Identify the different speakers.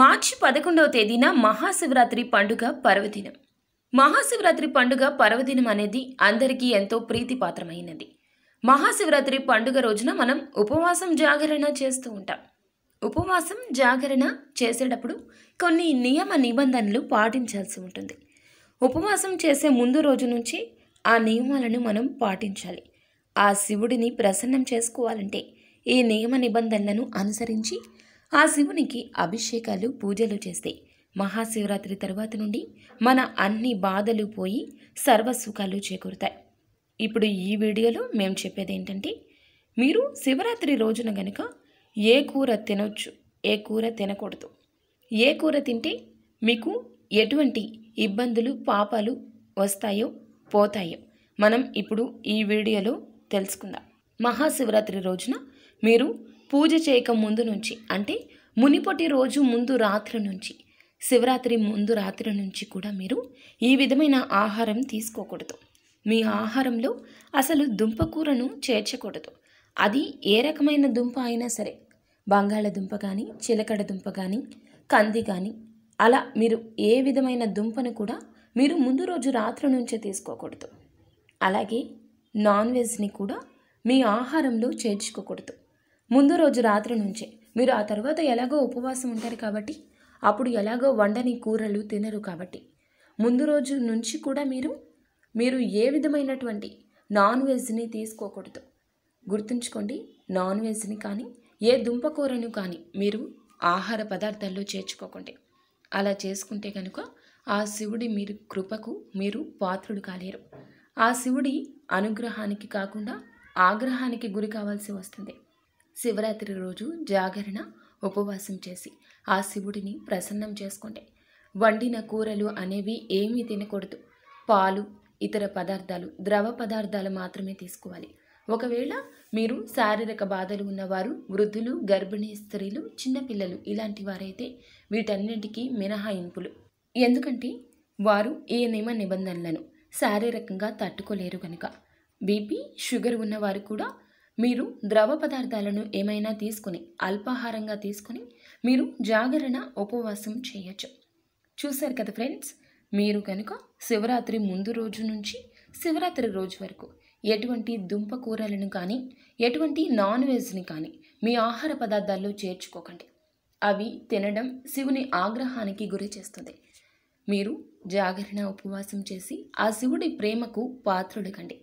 Speaker 1: మార్చి పదకొండవ తేదీన మహాశివరాత్రి పండుగ పర్వదినం మహాశివరాత్రి పండుగ పర్వదినం అనేది అందరికీ ఎంతో ప్రీతిపాత్రమైనది మహాశివరాత్రి పండుగ రోజున మనం ఉపవాసం జాగరణ చేస్తూ ఉంటాం ఉపవాసం జాగరణ చేసేటప్పుడు కొన్ని నియమ నిబంధనలు పాటించాల్సి ఉంటుంది ఉపవాసం చేసే ముందు రోజు నుంచి ఆ నియమాలను మనం పాటించాలి ఆ శివుడిని ప్రసన్నం చేసుకోవాలంటే ఈ నియమ నిబంధనలను అనుసరించి ఆ శివునికి అభిషేకాలు పూజలు చేస్తే మహాశివరాత్రి తర్వాత నుండి మన అన్ని బాధలు పోయి సర్వసుఖాలు చేకూరుతాయి ఇప్పుడు ఈ వీడియోలో మేము చెప్పేది ఏంటంటే మీరు శివరాత్రి రోజున గనుక ఏ కూర తినొచ్చు ఏ కూర తినకూడదు ఏ కూర తింటే మీకు ఎటువంటి ఇబ్బందులు పాపాలు వస్తాయో పోతాయో మనం ఇప్పుడు ఈ వీడియోలో తెలుసుకుందాం మహాశివరాత్రి రోజున మీరు పూజ చేయక ముందు నుంచి అంటే మునిపటి రోజు ముందు రాత్రి నుంచి శివరాత్రి ముందు రాత్రి నుంచి కూడా మీరు ఈ విధమైన ఆహారం తీసుకోకూడదు మీ ఆహారంలో అసలు దుంపకూరను చేర్చకూడదు అది ఏ రకమైన దుంప అయినా సరే బంగాళదుంప కానీ చిలకడ దుంప కానీ కంది కానీ అలా మీరు ఏ విధమైన దుంపను కూడా మీరు ముందు రోజు రాత్రి నుంచే తీసుకోకూడదు అలాగే నాన్ వెజ్ని కూడా మీ ఆహారంలో చేర్చుకోకూడదు ముందు రోజు రాత్రి నుంచే మీరు ఆ తర్వాత ఎలాగో ఉపవాసం ఉంటారు కాబట్టి అప్పుడు ఎలాగో వండని కూరలు తినరు కాబట్టి ముందు రోజు నుంచి కూడా మీరు మీరు ఏ విధమైనటువంటి నాన్ వెజ్ని తీసుకోకూడదు గుర్తుంచుకోండి నాన్ వెజ్ని కానీ ఏ దుంపకూరను కానీ మీరు ఆహార పదార్థాల్లో చేర్చుకోకండి అలా చేసుకుంటే కనుక ఆ శివుడి మీరు కృపకు మీరు పాత్రుడు కాలేరు ఆ శివుడి అనుగ్రహానికి కాకుండా ఆగ్రహానికి గురి కావాల్సి వస్తుంది శివరాత్రి రోజు జాగరణ ఉపవాసం చేసి ఆ శివుడిని ప్రసన్నం చేసుకుంటే వండిన కూరలు అనేవి ఏమీ తినకూడదు పాలు ఇతర పదార్థాలు ద్రవ పదార్థాలు మాత్రమే తీసుకోవాలి ఒకవేళ మీరు శారీరక బాధలు ఉన్నవారు వృద్ధులు గర్భిణీ స్త్రీలు చిన్నపిల్లలు ఇలాంటి వారైతే వీటన్నింటికీ మినహాయింపులు ఎందుకంటే వారు ఏ నియమ నిబంధనలను శారీరకంగా తట్టుకోలేరు కనుక బీపీ షుగర్ ఉన్నవారు కూడా మీరు ద్రవ పదార్థాలను ఏమైనా తీసుకుని అల్పాహారంగా తీసుకుని మీరు జాగరణ ఉపవాసం చేయొచ్చు చూశారు కదా ఫ్రెండ్స్ మీరు కనుక శివరాత్రి ముందు రోజు నుంచి శివరాత్రి రోజు వరకు ఎటువంటి దుంపకూరలను కానీ ఎటువంటి నాన్ వెజ్ని కానీ మీ ఆహార పదార్థాల్లో చేర్చుకోకండి అవి తినడం శివుని ఆగ్రహానికి గురి చేస్తుంది మీరు జాగరణ ఉపవాసం చేసి ఆ శివుడి ప్రేమకు పాత్రుడు కండి